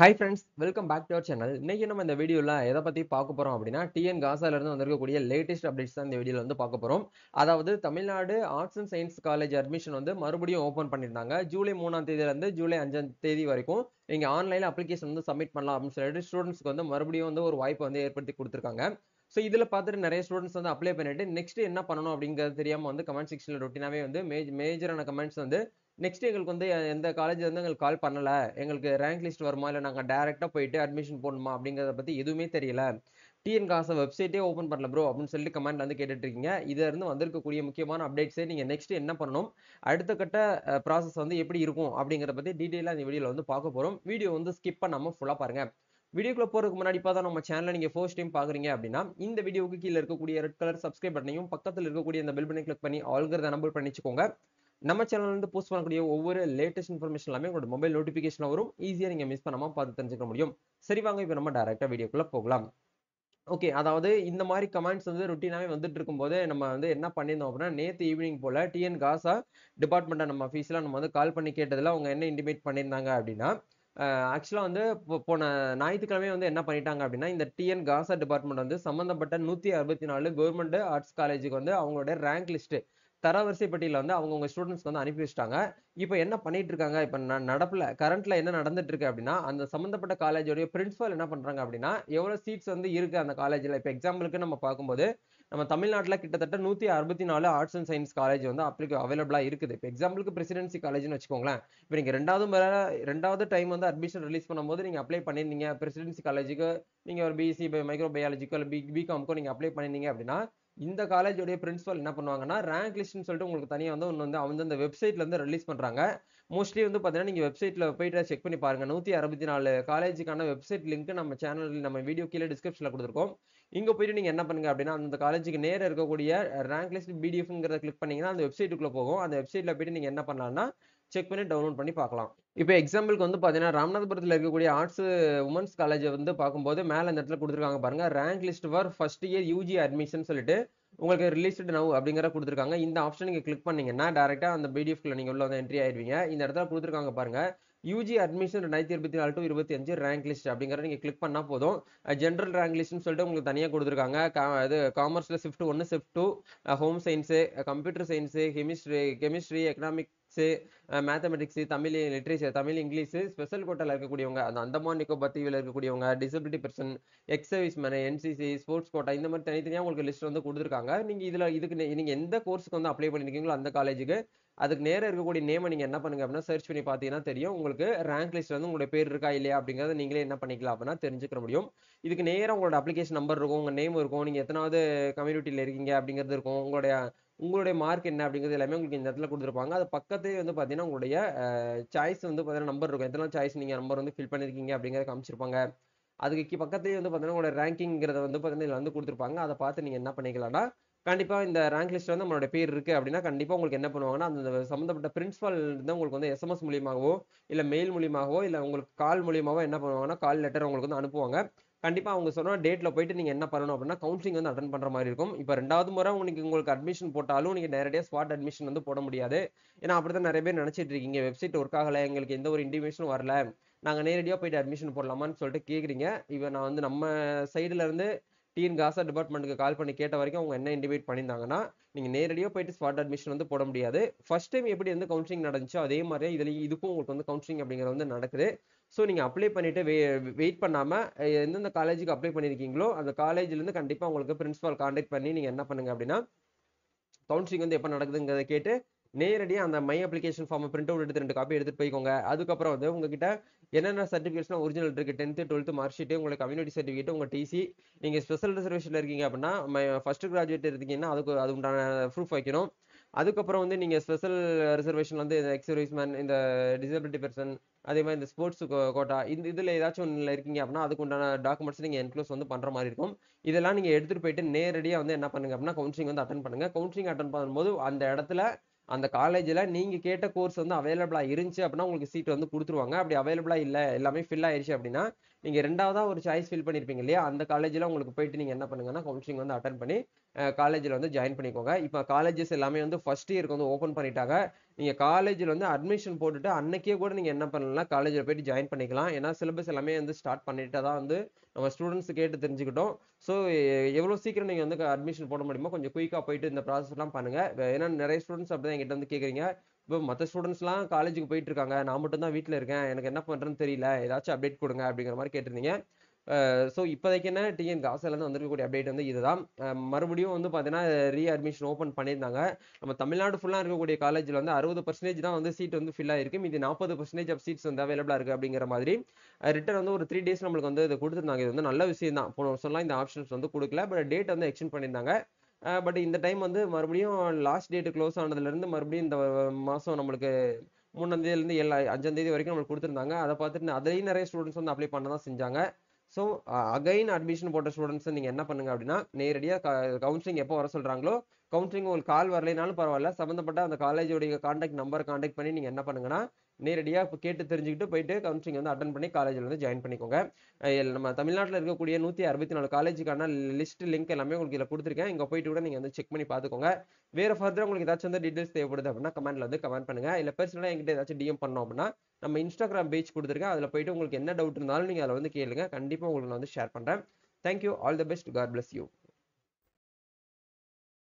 high friends welcome back to our channel இன்னைக்கு நம்ம இந்த வீடியோவில் எதை பற்றி பார்க்க போகிறோம் அப்படின்னா டிஎன் காசாலேருந்து வந்திருக்கக்கூடிய லேட்டஸ்ட் அப்டேட்ஸ் தான் இந்த வீடியோவில் வந்து பார்க்க போகிறோம் அதாவது Tamil Nadu arts and science college admission வந்து மறுபடியும் ஓப்பன் பண்ணியிருந்தாங்க ஜூலை மூணாம் தேதியிலேருந்து ஜூலை அஞ்சாம் தேதி வரைக்கும் நீங்கள் ஆன்லைனில் அப்ளிகேஷன் வந்து சப்மிட் பண்ணலாம் அப்படின்னு சொல்லிட்டு ஸ்டூடெண்ட்ஸ்க்கு வந்து மறுபடியும் வந்து ஒரு வாய்ப்பு வந்து ஏற்படுத்தி கொடுத்துருக்காங்க ஸோ இதில் பார்த்துட்டு நிறைய ஸ்டூடெண்ட்ஸ் வந்து அப்ளை பண்ணிட்டு நெக்ஸ்ட் என்ன பண்ணணும் அப்படிங்கிறது தெரியாமல் வந்து கமெண்ட் செக்ஷனில் ரொட்டினாவே வந்து மேஜ் மேஜரான கமெண்ட்ஸ் வந்து நெக்ஸ்ட் எங்களுக்கு வந்து எந்த காலேஜ் வந்து எங்களுக்கு கால் பண்ணலை எங்களுக்கு ரேங்க் லிஸ்ட் வருமா இல்லை நாங்கள் டேரெக்டாக போயிட்டு அட்மிஷன் போடணுமா அப்படிங்கிறத பற்றி எதுவுமே தெரியல டிஎன் காசை வெப்சைட்டே ஓப்பன் பண்ணல ப்ரோ அப்படின்னு சொல்லிட்டு கமெண்ட்ல வந்து கேட்டுட்ருக்கீங்க இருந்து வந்திருக்கக்கூடிய முக்கியமான அப்டேட்ஸே நீங்கள் நெக்ஸ்ட் என்ன பண்ணணும் அடுத்த கட்ட ப்ராசஸ் வந்து எப்படி இருக்கும் அப்படிங்கிறத பற்றி டீட்டெயிலாக இந்த வீடியோவில் வந்து பார்க்க போகிறோம் வீடியோ வந்து ஸ்கிப் பண்ணாமல் ஃபுல்லாக பாருங்கள் வீடியோக்குள்ள போகிறதுக்கு முன்னாடி பார்த்தா நம்ம சேனலை நீங்கள் ஃபர்ஸ்ட் டைம் பார்க்குறீங்க அப்படின்னா இந்த வீடியோக்கு கீழே இருக்கக்கூடிய ரெட் கலர் சப்ஸ்கிரைப் பண்ணையும் பக்கத்தில் இருக்கக்கூடிய இந்த பெல் பண்ணி கிளிக் பண்ணி ஆல்கிறத நம்பர் பண்ணிச்சுக்கோங்க நம்ம சேனல்லேருந்து போஸ்ட் பண்ணக்கூடிய ஒவ்வொரு லேட்டஸ்ட் இன்ஃபர்மேஷன் எல்லாமே உங்களோட மொபைல் நோட்டிஃபிகேஷன் வரும் ஈஸியாக நீங்கள் மிஸ் பண்ணாமல் பார்த்து தெரிஞ்சுக்க முடியும் சரி வாங்க இப்போ நம்ம டேரெக்டாக வீடியோக்குள்ளே போகலாம் ஓகே அதாவது இந்த மாதிரி கமெண்ட்ஸ் வந்து ருட்டீனாகவே வந்துட்டு இருக்கும்போது நம்ம வந்து என்ன பண்ணியிருந்தோம் அப்படின்னா நேற்று ஈவினிங் போல் டிஎன் காசா டிபார்ட்மெண்ட்டை நம்ம ஃபீஸில் நம்ம வந்து கால் பண்ணி கேட்டதில் அவங்க என்ன இன்டிமேட் பண்ணியிருந்தாங்க அப்படின்னா ஆக்சுவலாக வந்து போன ஞாயிற்றுக்கிழமை வந்து என்ன பண்ணிட்டாங்க அப்படின்னா இந்த டிஎன் காசா டிபார்ட்மெண்ட் வந்து சம்மந்தப்பட்ட நூற்றி அறுபத்தி நாலு கவர்மெண்ட் ஆர்ட்ஸ் காலேஜுக்கு வந்து அவங்களோட ரேங்க் லிஸ்ட்டு தரவரிசை பட்டியலில் வந்து அவங்கவுங்க ஸ்டூடெண்ட்ஸ்க்கு வந்து அனுப்பி வச்சிட்டாங்க இப்போ என்ன பண்ணிட்டு இருக்காங்க இப்போ நடப்பில் கரண்ட்ல என்ன நடந்துட்டு இருக்கு அப்படின்னா அந்த சம்மந்தப்பட்ட காலேஜோடைய பிரின்சிபல் என்ன பண்றாங்க அப்படின்னா எவ்வளோ சீட்ஸ் வந்து இருக்கு அந்த காலேஜில் இப்போ எக்ஸாம்பிளுக்கு நம்ம பார்க்கும்போது நம்ம தமிழ்நாட்டில் கிட்டத்தட்ட நூற்றி அறுபத்தி நாலு ஆர்ட்ஸ் அண்ட் சயின்ஸ் காலேஜ் வந்து அப்ளிகே அவைலபிளாக இருக்குது இப்போ எக்ஸாம்பிளுக்கு பிரசிடென்சி காலேஜ்னு வச்சுக்கோங்களேன் இப்போ நீங்கள் ரெண்டாவது ரெண்டாவது டைம் வந்து அட்மிஷன் ரிலீஸ் பண்ணும்போது நீங்கள் அப்ளை பண்ணியிருந்தீங்க பிரசிடென்சி காலேஜுக்கு நீங்கள் ஒரு பிஎஸ்சி மைக்ரோ பயாலஜிக்கோ இல்லை பி பிகாம்க்கோ நீங்கள் அப்ளை பண்ணியிருந்தீங்க அப்படின்னா இந்த காலேஜோடைய பிரின்சிபல் என்ன பண்ணுவாங்கன்னா ரேங்க் லிஸ்ட்னு சொல்லிட்டு உங்களுக்கு தனியாக வந்து ஒன்று வந்து அவங்க அந்த வெப்சைட்லேருந்து ரிலீஸ் பண்ணுறாங்க மோஸ்ட்லி வந்து பார்த்தீங்கன்னா நீங்கள் வெப்சைட்டில் போயிட்டு செக் பண்ணி பாருங்கள் நூற்றி அறுபத்தி நாலு காலேஜுக்கான வெப்சைட் லிங்க் நம்ம சேனலில் நம்ம வீடியோ கீழே டிஸ்கிரிப்ஷனில் கொடுத்துருக்கோம் இங்கே போயிட்டு நீங்கள் என்ன பண்ணுங்க அப்படின்னா அந்த காலேஜுக்கு நேராக இருக்கக்கூடிய ரேங்க் லிஸ்ட் பிடிஎஃப்ங்கிறத கிளிக் பண்ணிங்கன்னா அந்த வெப்சைட்டுக்குள்ளே போகும் அந்த வெப்சைட்டில் போயிட்டு நீங்கள் என்ன பண்ணலாம்னா செக் பண்ணி டவுன்லோட் பண்ணி பார்க்கலாம் இப்போ எக்ஸாம்பிளுக்கு வந்து பார்த்தீங்கன்னா ராமநாதபுரத்தில் இருக்கக்கூடிய ஆர்ட்ஸ் உமன்ஸ் காலேஜை வந்து பார்க்கும்போது மேலே அந்த இடத்துல கொடுத்துருக்காங்க பாருங்கள் rank list for first year UG admission சொல்லிட்டு உங்களுக்கு ரிலீஸ்டு நவ் அப்படிங்கிற கொடுத்துருக்காங்க இந்த ஆப்ஷன் நீங்கள் கிளிக் பண்ணீங்கன்னா டேரெக்டாக அந்த பிடிஎஃப்ல நீங்கள் உள்ள வந்து என்ட்ரி ஆயிடுவீங்க இந்த இடத்துல கொடுத்துருக்காங்க பாருங்கள் யூஜி அட்மிஷன் ரெண்டாயிரத்தி இருபத்தி நாலு டு இருபத்தி அஞ்சு ரேங்க் லிஸ்ட் அப்படிங்கிற நீங்கள் கிளிக் பண்ணால் போதும் ஜென்ரல் ரேங்க் லிஸ்ட்னு சொல்லிட்டு உங்களுக்கு தனியாக கொடுத்துருக்காங்க இது காமர்ஸில் ஷிஃப்ட் ஒன்று shift two home science computer science chemistry chemistry economic maths mathematics Tamil literature Tamil English special கோட்டாவில் இருக்கக்கூடியவங்க அந்த அந்தமான் நிக்கோபார் தீவில் இருக்கக்கூடியவங்க disability person ex service NCC sports quota இந்த மாதிரி தனித்தனியாக உங்களுக்கு லிஸ்ட் வந்து கொடுத்துருக்காங்க நீங்கள் இதில் இதுக்கு நீங்கள் எந்த கோர்ஸுக்கு வந்து அப்ளை பண்ணியிருக்கீங்களோ அந்த காலேஜுக்கு அதுக்கு நேராக இருக்கக்கூடிய நேமை நீங்கள் என்ன பண்ணுங்க அப்படின்னா சர்ச் பண்ணி பார்த்தீங்கன்னா தெரியும் உங்களுக்கு ரேங்க் லிஸ்ட் வந்து உங்களுடைய பேர் இருக்கா இல்லையா அப்படிங்கிறத நீங்களே என்ன பண்ணிக்கலாம் அப்படின்னா தெரிஞ்சுக்க முடியும் இதுக்கு நேராக உங்களோட அப்ளிகேஷன் நம்பர் இருக்கும் உங்கள் நேம் இருக்கும் நீங்கள் எத்தனாவது கம்யூனிட்டியில் இருக்கீங்க அப்படிங்கிறது இருக்கும் உங்களுடைய உங்களுடைய மார்க் என்ன அப்படிங்கிறது எல்லாமே உங்களுக்கு இந்த இடத்துல கொடுத்துருப்பாங்க அது பக்கத்தே வந்து பார்த்தீங்கன்னா உங்களுடைய சாய்ஸ் வந்து பார்த்தீங்கன்னா நம்பர் இருக்கும் எத்தனை சாய்ஸ் நீங்கள் நம்பர் வந்து ஃபில் பண்ணியிருக்கீங்க அப்படிங்கிறத காமிச்சிருப்பாங்க அதுக்கு பக்கத்தையே வந்து பார்த்தீங்கன்னா உங்களோட ரேங்கிங்கிறத வந்து பார்த்தீங்கன்னா இதில் வந்து கொடுத்துருப்பாங்க அதை பார்த்து நீங்கள் என்ன பண்ணிக்கலாம்னா கண்டிப்பாக இந்த ரேங்க் லிஸ்ட்டில் வந்து நம்மளுடைய பேர் இருக்குது அப்படின்னா கண்டிப்பாக உங்களுக்கு என்ன பண்ணுவாங்கன்னா அந்த சம்மந்தப்பட்ட பிரின்ஸ்பால் இருந்தால் உங்களுக்கு வந்து எஸ்எம்எஸ் மூலியமாகவோ இல்லை மெயில் மூலியமாகவோ இல்லை உங்களுக்கு கால் மூலியமாகவோ என்ன பண்ணுவாங்கன்னா கால் லெட்டர் உங்களுக்கு வந்து அனுப்புவாங்க கண்டிப்பாக அவங்க சொன்ன டேட்டில் போயிட்டு நீங்கள் என்ன பண்ணணும் அப்படின்னா கவுன்சிலிங் வந்து அட்டன் பண்ணுற மாதிரி இருக்கும் இப்போ ரெண்டாவது முறை உங்களுக்கு உங்களுக்கு அட்மிஷன் போட்டாலும் நீங்கள் நேரடியாக ஸ்பாட் அட்மிஷன் வந்து போட முடியாது ஏன்னா அப்படி தான் நிறைய பேர் நினச்சிட்டு இருக்கீங்க வெப்சைட் ஒர்க் ஆகலை எங்களுக்கு எந்த ஒரு இன்டிமேஷனும் வரல நாங்கள் நேரடியாக போயிட்டு அட்மிஷன் போடலாமான்னு சொல்லிட்டு கேட்குறீங்க இப்போ நான் வந்து நம்ம சைடுலேருந்து டிஎன் காசா டிபார்ட்மெண்ட்டுக்கு கால் பண்ணி கேட்ட வரைக்கும் அவங்க என்ன இண்டிவேட் பண்ணியிருந்தாங்கன்னா நீங்கள் நேரடியாக போயிட்டு ஸ்பாட் அட்மிஷன் வந்து போட முடியாது ஃபர்ஸ்ட் டைம் எப்படி வந்து கவுன்சிலிங் நடந்துச்சோ அதே மாதிரியே இதுலேயும் இதுக்கும் உங்களுக்கு வந்து கவுன்சிலிங் அப்படிங்கிற வந்து நடக்குது ஸோ நீங்கள் அப்ளை பண்ணிவிட்டு வெ வெயிட் பண்ணாமல் எந்தெந்த காலேஜுக்கு அப்ளை பண்ணியிருக்கீங்களோ அந்த காலேஜ்லேருந்து கண்டிப்பாக உங்களுக்கு பிரின்ஸ்பால் காண்டாக்ட் பண்ணி நீங்கள் என்ன பண்ணுங்கள் அப்படின்னா கவுன்சிலிங் வந்து எப்போ நடக்குதுங்கிறத கேட்டு நேரடியாக அந்த மை அப்ளிகேஷன் ஃபார்மை பிரிண்ட் அவுட் எடுத்து ரெண்டு காப்பி எடுத்துகிட்டு போய்க்கோங்க அதுக்கப்புறம் வந்து உங்ககிட்ட என்னென்ன சர்டிஃபிகேட்ஸ்லாம் ஒரிஜினல் இருக்குது டென்த்து டுவெல்த்து மார்க் ஷீட்டு உங்களுக்கு கம்யூனிட்டி சர்டிஃபிகேட் உங்கள் டிசி நீங்கள் ஸ்பெஷல் ரிசர்வேஷனில் இருக்கீங்க அப்படின்னா ஃபஸ்ட்டு கிராஜுவேட் இருக்கீங்கன்னா அதுக்கு அது உண்டான ப்ரூஃப் வைக்கணும் அதுக்கப்புறம் வந்து நீங்கள் ஸ்பெஷல் ரிசர்வேஷன் வந்து இந்த மேன் இந்த டிசபிலிட்டி பர்சன் அதே மாதிரி இந்த ஸ்போர்ட்ஸ் கோட்டா இந்த இதில் ஏதாச்சும் ஒன்றில் இருக்கீங்க அப்படின்னா அதுக்கு உண்டான டாக்குமெண்ட்ஸ் நீங்கள் என்க்ளோஸ் வந்து பண்ணுற மாதிரி இருக்கும் இதெல்லாம் நீங்கள் எடுத்துகிட்டு போயிட்டு நேரடியாக வந்து என்ன பண்ணுங்க அப்படின்னா கவுன்சிலிங் வந்து அட்டன் பண்ணுங்கள் கவுன்சிலிங் அட்டன் பண்ணும்போது அந்த இடத்துல அந்த காலேஜில் நீங்கள் கேட்ட கோர்ஸ் வந்து அவைலபிளாக இருந்துச்சு அப்படின்னா உங்களுக்கு சீட் வந்து கொடுத்துருவாங்க அப்படி அவைலபிளாக இல்லை எல்லாமே ஃபில் ஆயிடுச்சு அப்படின்னா நீங்கள் ரெண்டாவதாக ஒரு சாய்ஸ் ஃபில் பண்ணியிருப்பீங்க இல்லையா அந்த காலேஜில் உங்களுக்கு போயிட்டு நீங்கள் என்ன பண்ணுங்கன்னா கவுன்சிலிங் வந்து அட்டன் பண்ணி காலேஜில் வந்து ஜாயின் பண்ணிக்கோங்க இப்போ காலேஜஸ் எல்லாமே வந்து ஃபஸ்ட் இயருக்கு வந்து ஓப்பன் பண்ணிட்டாங்க நீங்கள் காலேஜில் வந்து அட்மிஷன் போட்டுட்டு அன்னைக்கே கூட நீங்கள் என்ன பண்ணலாம் காலேஜில் போயிட்டு ஜாயின் பண்ணிக்கலாம் ஏன்னா சிலபஸ் எல்லாமே வந்து ஸ்டார்ட் பண்ணிட்டு தான் வந்து நம்ம ஸ்டூடெண்ட்ஸ் கேட்டு தெரிஞ்சுக்கிட்டோம் ஸோ எவ்வளோ சீக்கிரம் நீங்கள் வந்து அட்மிஷன் போட முடியுமோ கொஞ்சம் குயிக்காக போயிட்டு இந்த ப்ராசஸ்லாம் பண்ணுங்கள் ஏன்னா நிறைய ஸ்டூடெண்ட்ஸ் அப்படி தான் எங்கிட்ட வந்து கேட்குறீங்க இப்போ மற்ற ஸ்டூடெண்ட்ஸ்லாம் காலேஜுக்கு போயிட்டு இருக்காங்க நான் மட்டும் தான் வீட்டில் இருக்கேன் எனக்கு என்ன பண்ணுறேன்னு தெரியல ஏதாச்சும் அப்டேட் கொடுங்க அப்படிங்கிற மாதிரி கேட்டிருந்தீங்க ஸோ இப்போதைக்கு என்ன டிஎன் காசிலேருந்து வந்திருக்கக்கூடிய அப்டேட் வந்து இதுதான் மறுபடியும் வந்து பார்த்தீங்கன்னா ரீ அட்மிஷன் ஓப்பன் பண்ணியிருந்தாங்க நம்ம தமிழ்நாடு ஃபுல்லாக இருக்கக்கூடிய காலேஜில் வந்து அறுபது பர்சன்டேஜ் தான் வந்து சீட் வந்து ஃபில் ஆயிருக்கு இது நாற்பது பர்சன்டேஜ் ஆஃப் சீட்ஸ் வந்து அவைலபிளாக இருக்குது அப்படிங்கிற மாதிரி ரிட்டர்ன் வந்து ஒரு த்ரீ டேஸ் நம்மளுக்கு வந்து இது கொடுத்துருந்தாங்க இது வந்து நல்ல விஷயம் தான் போன வருஷம்லாம் இந்த ஆப்ஷன்ஸ் வந்து கொடுக்கல பட் டேட் வந்து எக்ஸ்டெண்ட் பண்ணியிருந்தாங்க பட் இந்த டைம் வந்து மறுபடியும் லாஸ்ட் டேட்டு க்ளோஸ் ஆனதுலேருந்து மறுபடியும் இந்த மாதம் நம்மளுக்கு தேதியிலேருந்து எல்லா அஞ்சாந்தேதி வரைக்கும் நம்மளுக்கு கொடுத்துருந்தாங்க அதை பார்த்துட்டு அதுலேயும் நிறைய ஸ்டூடெண்ட்ஸ் வந்து அப்ளை பண்ண தான் செஞ்சாங்க ஸோ அகைன் அட்மிஷன் போட்ட ஸ்டூடெண்ட்ஸை நீங்கள் என்ன பண்ணுங்க அப்படின்னா நேரடியாக கவுன்சிலிங் எப்போ வர சொல்கிறாங்களோ கவுன்சிலிங் உங்களுக்கு கால் வரலைனாலும் பரவாயில்ல சம்மந்தப்பட்ட அந்த காலேஜோடைய காண்டாக்ட் நம்பர் காண்டாக்ட் பண்ணி நீங்கள் என்ன பண்ணுங்கன்னா நேரடியாக இப்போ கேட்டு தெரிஞ்சுக்கிட்டு போயிட்டு கவுன்சிலிங் வந்து அட்டன் பண்ணி காலேஜில் வந்து ஜாயின் பண்ணிக்கோங்க நம்ம தமிழ்நாட்டில் இருக்கக்கூடிய நூற்றி அறுபத்தி நாலு காலேஜுக்கான லிஸ்ட் லிங்க் எல்லாமே உங்களுக்கு இதில் கொடுத்துருக்கேன் இங்கே போயிட்டு கூட நீங்கள் வந்து செக் பண்ணி பார்த்துக்கோங்க வேறு ஃபர்தராக உங்களுக்கு ஏதாச்சும் வந்து டீட்டெயில்ஸ் தேவைப்படுது அப்படின்னா கமெண்ட்டில் வந்து கமெண்ட் பண்ணுங்கள் இல்லை பர்சனலாக எங்கிட்ட ஏதாச்சும் டிஎம் பண்ணோம் அப்படின்னா நம்ம இன்ஸ்டாகிராம் பேஜ் கொடுத்துருக்கேன் அதில் போயிட்டு உங்களுக்கு என்ன டவுட் இருந்தாலும் நீங்கள் அதில் வந்து கேளுங்க கண்டிப்பாக உங்களுக்கு நான் வந்து ஷேர் பண்ணுறேன் thank you all the best God bless you